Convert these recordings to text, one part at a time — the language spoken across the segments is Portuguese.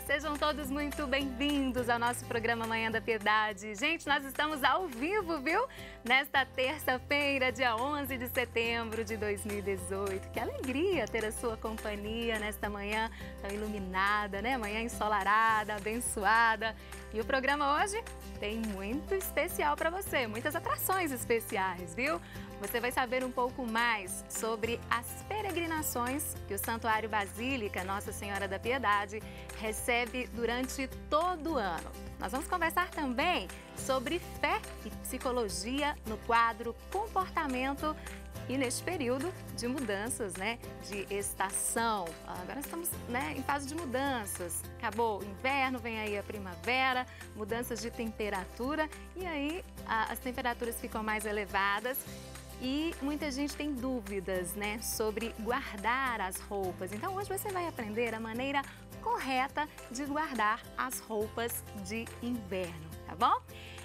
sejam todos muito bem-vindos ao nosso programa Manhã da Piedade. Gente, nós estamos ao vivo, viu? Nesta terça-feira, dia 11 de setembro de 2018. Que alegria ter a sua companhia nesta manhã tão iluminada, né? Manhã ensolarada, abençoada. E o programa hoje tem muito especial para você, muitas atrações especiais, viu? Você vai saber um pouco mais sobre as peregrinações que o Santuário Basílica Nossa Senhora da Piedade recebe durante todo o ano. Nós vamos conversar também sobre fé e psicologia no quadro Comportamento e neste período de mudanças, né, de estação. Ah, agora estamos, né, em fase de mudanças. Acabou o inverno, vem aí a primavera, mudanças de temperatura e aí a, as temperaturas ficam mais elevadas. E muita gente tem dúvidas, né, sobre guardar as roupas. Então hoje você vai aprender a maneira correta de guardar as roupas de inverno, tá bom?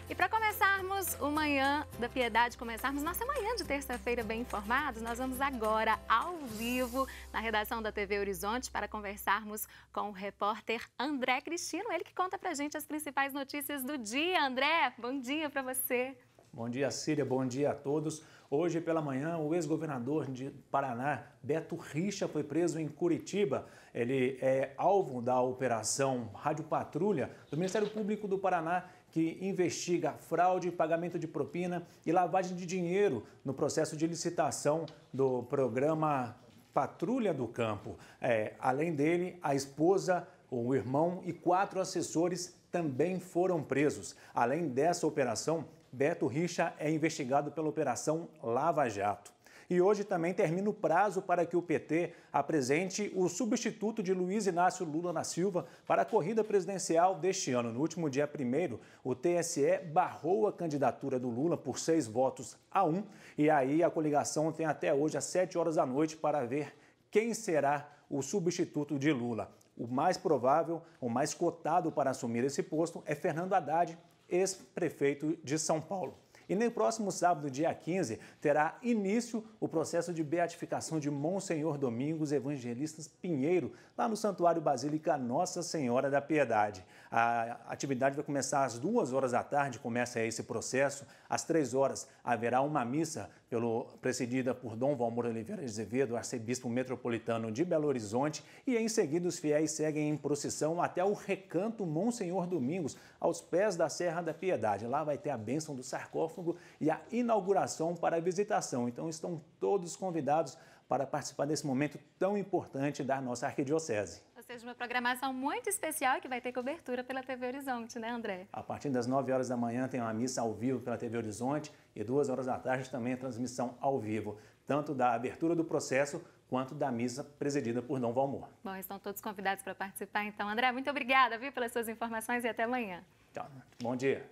E para começarmos o Manhã da Piedade, começarmos nossa manhã de terça-feira bem informados, nós vamos agora ao vivo na redação da TV Horizonte para conversarmos com o repórter André Cristino, ele que conta a gente as principais notícias do dia. André, bom dia para você. Bom dia, Síria. Bom dia a todos. Hoje pela manhã, o ex-governador de Paraná, Beto Richa, foi preso em Curitiba. Ele é alvo da operação Rádio Patrulha do Ministério Público do Paraná, que investiga fraude, pagamento de propina e lavagem de dinheiro no processo de licitação do programa Patrulha do Campo. É, além dele, a esposa o irmão e quatro assessores também foram presos. Além dessa operação, Beto Richa é investigado pela Operação Lava Jato. E hoje também termina o prazo para que o PT apresente o substituto de Luiz Inácio Lula da Silva para a corrida presidencial deste ano. No último dia 1, o TSE barrou a candidatura do Lula por seis votos a um. E aí a coligação tem até hoje às 7 horas da noite para ver quem será o substituto de Lula. O mais provável, o mais cotado para assumir esse posto é Fernando Haddad, ex-prefeito de São Paulo. E no próximo sábado, dia 15, terá início o processo de beatificação de Monsenhor Domingos Evangelistas Pinheiro, lá no Santuário Basílica Nossa Senhora da Piedade. A atividade vai começar às duas horas da tarde, começa esse processo. Às três horas haverá uma missa pelo, presidida por Dom Valmor Oliveira de Azevedo, arcebispo metropolitano de Belo Horizonte, e em seguida os fiéis seguem em procissão até o recanto Monsenhor Domingos, aos pés da Serra da Piedade. Lá vai ter a bênção do sarcófago e a inauguração para a visitação. Então estão todos convidados para participar desse momento tão importante da nossa arquidiocese. Ou seja, uma programação muito especial que vai ter cobertura pela TV Horizonte, né, André? A partir das 9 horas da manhã tem uma missa ao vivo pela TV Horizonte e duas horas da tarde também a transmissão ao vivo, tanto da abertura do processo quanto da missa presidida por Dom Valmor. Bom, estão todos convidados para participar, então. André, muito obrigada, viu, pelas suas informações e até amanhã. Tchau. Bom dia.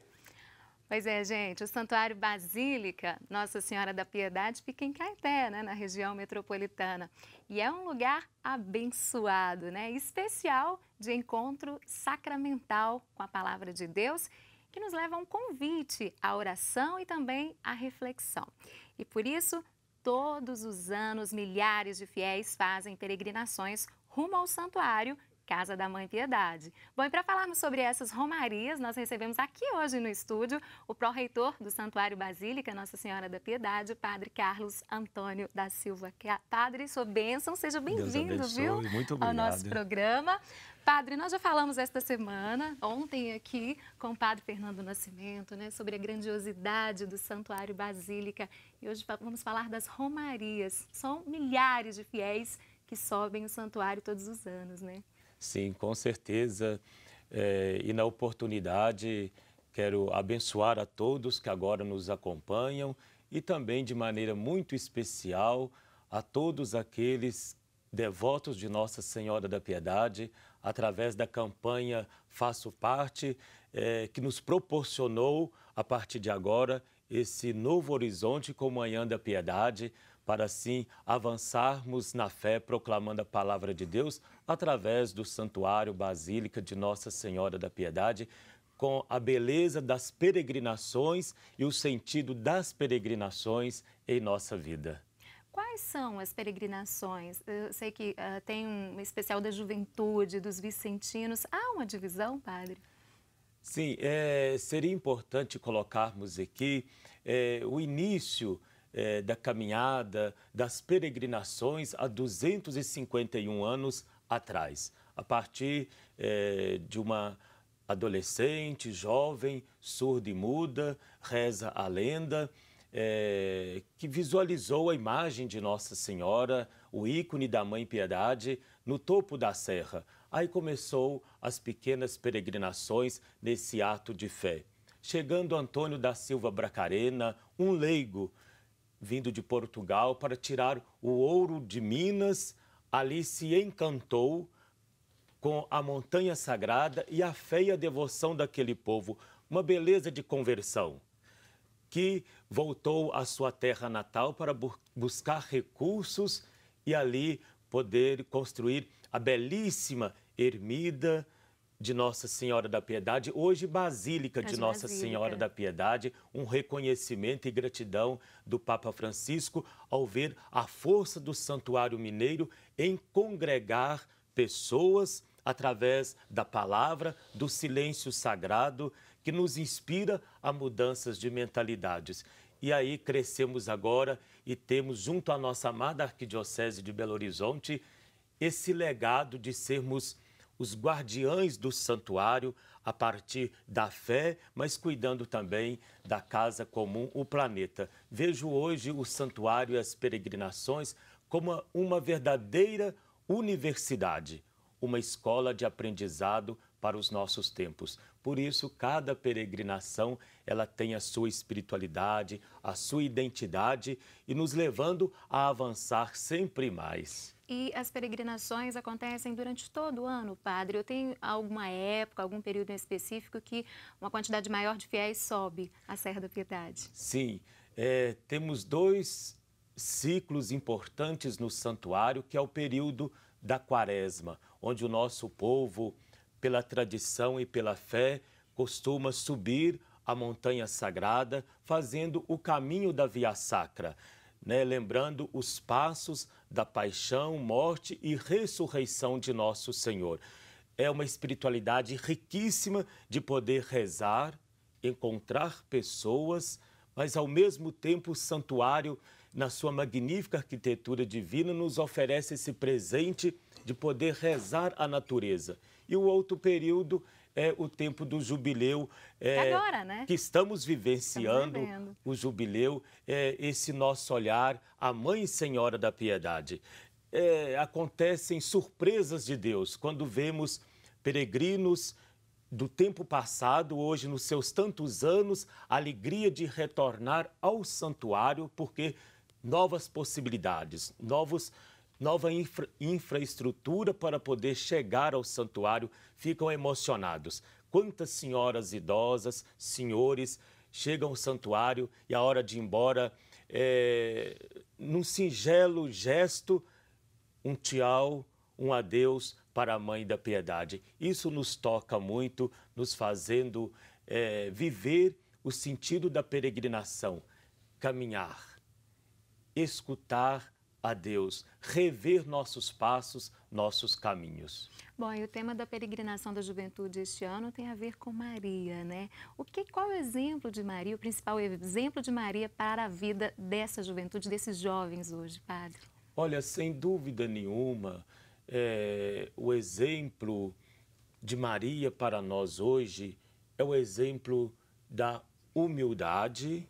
Pois é, gente, o Santuário Basílica Nossa Senhora da Piedade fica em Caeté, né, na região metropolitana. E é um lugar abençoado, né, especial de encontro sacramental com a palavra de Deus, que nos leva a um convite à oração e também à reflexão. E por isso, todos os anos, milhares de fiéis fazem peregrinações rumo ao santuário Casa da Mãe Piedade. Bom, e para falarmos sobre essas romarias, nós recebemos aqui hoje no estúdio o pró-reitor do Santuário Basílica Nossa Senhora da Piedade, Padre Carlos Antônio da Silva. É padre, sua bênção, seja bem-vindo, viu, Muito obrigado. ao nosso programa. Padre, nós já falamos esta semana, ontem aqui, com o Padre Fernando Nascimento, né, sobre a grandiosidade do Santuário Basílica. E hoje vamos falar das romarias. São milhares de fiéis que sobem o santuário todos os anos, né? Sim, com certeza. É, e na oportunidade, quero abençoar a todos que agora nos acompanham e também de maneira muito especial a todos aqueles devotos de Nossa Senhora da Piedade, através da campanha Faço Parte, é, que nos proporcionou, a partir de agora, esse novo horizonte com Manhã da Piedade, para assim avançarmos na fé proclamando a palavra de Deus através do Santuário Basílica de Nossa Senhora da Piedade, com a beleza das peregrinações e o sentido das peregrinações em nossa vida. Quais são as peregrinações? Eu sei que uh, tem um especial da juventude, dos vicentinos. Há uma divisão, padre? Sim, é, seria importante colocarmos aqui é, o início é, da caminhada, das peregrinações há 251 anos atrás, a partir é, de uma adolescente, jovem, surda e muda, reza a lenda, é, que visualizou a imagem de Nossa Senhora, o ícone da Mãe Piedade, no topo da serra. Aí começou as pequenas peregrinações nesse ato de fé. Chegando Antônio da Silva Bracarena, um leigo, vindo de Portugal para tirar o ouro de Minas, ali se encantou com a montanha sagrada e a fé e a devoção daquele povo, uma beleza de conversão, que voltou à sua terra natal para bu buscar recursos e ali poder construir a belíssima ermida de Nossa Senhora da Piedade, hoje Basílica de, de Nossa Basílica. Senhora da Piedade, um reconhecimento e gratidão do Papa Francisco ao ver a força do Santuário Mineiro em congregar pessoas através da palavra, do silêncio sagrado, que nos inspira a mudanças de mentalidades. E aí crescemos agora e temos, junto à nossa amada Arquidiocese de Belo Horizonte, esse legado de sermos os guardiães do santuário a partir da fé, mas cuidando também da casa comum, o planeta. Vejo hoje o santuário e as peregrinações como uma verdadeira universidade, uma escola de aprendizado para os nossos tempos. Por isso, cada peregrinação ela tem a sua espiritualidade, a sua identidade e nos levando a avançar sempre mais. E as peregrinações acontecem durante todo o ano, padre? Eu tenho alguma época, algum período em específico que uma quantidade maior de fiéis sobe à Serra da Piedade? Sim, é, temos dois ciclos importantes no santuário, que é o período da quaresma, onde o nosso povo pela tradição e pela fé, costuma subir a montanha sagrada, fazendo o caminho da via sacra, né? lembrando os passos da paixão, morte e ressurreição de nosso Senhor. É uma espiritualidade riquíssima de poder rezar, encontrar pessoas, mas ao mesmo tempo o santuário, na sua magnífica arquitetura divina, nos oferece esse presente de poder rezar a natureza e o outro período é o tempo do jubileu. É, é agora, né? Que estamos vivenciando estamos o jubileu, é, esse nosso olhar, a Mãe Senhora da Piedade. É, acontecem surpresas de Deus quando vemos peregrinos do tempo passado, hoje nos seus tantos anos, a alegria de retornar ao santuário, porque novas possibilidades, novos nova infra infraestrutura para poder chegar ao santuário, ficam emocionados. Quantas senhoras idosas, senhores, chegam ao santuário e a hora de ir embora, é, num singelo gesto, um tchau, um adeus para a Mãe da Piedade. Isso nos toca muito, nos fazendo é, viver o sentido da peregrinação, caminhar, escutar a Deus, rever nossos passos, nossos caminhos. Bom, e o tema da peregrinação da juventude este ano tem a ver com Maria, né? O que, qual é o exemplo de Maria, o principal exemplo de Maria para a vida dessa juventude, desses jovens hoje, padre? Olha, sem dúvida nenhuma, é, o exemplo de Maria para nós hoje é o exemplo da humildade,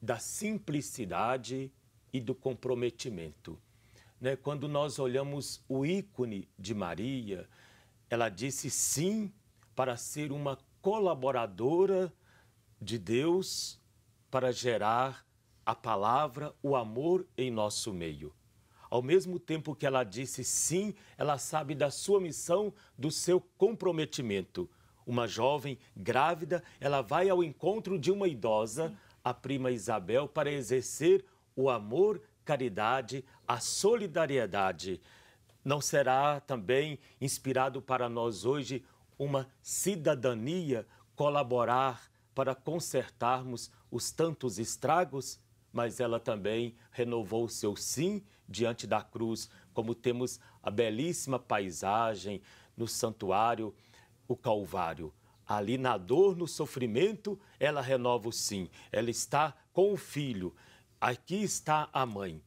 da simplicidade e do comprometimento. Né? Quando nós olhamos o ícone de Maria, ela disse sim para ser uma colaboradora de Deus para gerar a palavra, o amor em nosso meio. Ao mesmo tempo que ela disse sim, ela sabe da sua missão, do seu comprometimento. Uma jovem grávida, ela vai ao encontro de uma idosa, a prima Isabel, para exercer o amor, caridade, a solidariedade. Não será também inspirado para nós hoje uma cidadania colaborar para consertarmos os tantos estragos? Mas ela também renovou seu sim diante da cruz, como temos a belíssima paisagem no santuário, o Calvário. Ali na dor, no sofrimento, ela renova o sim. Ela está com o filho, aqui está a mãe.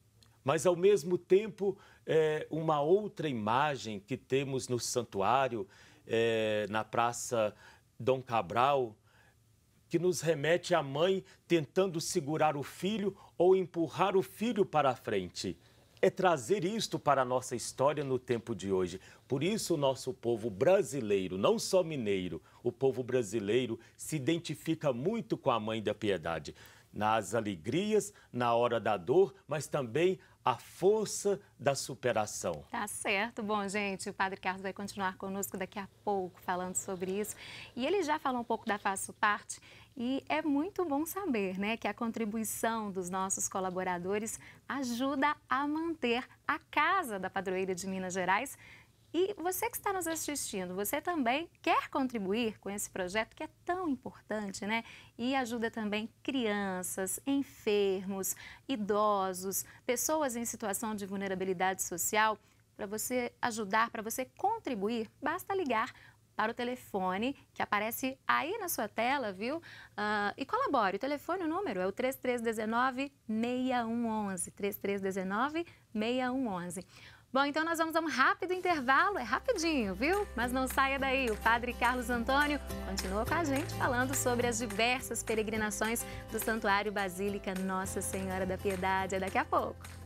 Mas, ao mesmo tempo, é, uma outra imagem que temos no santuário, é, na Praça Dom Cabral, que nos remete à mãe tentando segurar o filho ou empurrar o filho para a frente. É trazer isto para a nossa história no tempo de hoje. Por isso, o nosso povo brasileiro, não só mineiro, o povo brasileiro se identifica muito com a mãe da piedade nas alegrias, na hora da dor, mas também a força da superação. Tá certo. Bom, gente, o Padre Carlos vai continuar conosco daqui a pouco falando sobre isso. E ele já falou um pouco da Faço Parte. E é muito bom saber né, que a contribuição dos nossos colaboradores ajuda a manter a Casa da Padroeira de Minas Gerais e você que está nos assistindo, você também quer contribuir com esse projeto que é tão importante, né? E ajuda também crianças, enfermos, idosos, pessoas em situação de vulnerabilidade social. Para você ajudar, para você contribuir, basta ligar para o telefone que aparece aí na sua tela, viu? Uh, e colabore. O telefone, o número é o 3319-6111. 3319-6111. Bom, então nós vamos a um rápido intervalo, é rapidinho, viu? Mas não saia daí, o Padre Carlos Antônio continua com a gente falando sobre as diversas peregrinações do Santuário Basílica Nossa Senhora da Piedade. É daqui a pouco.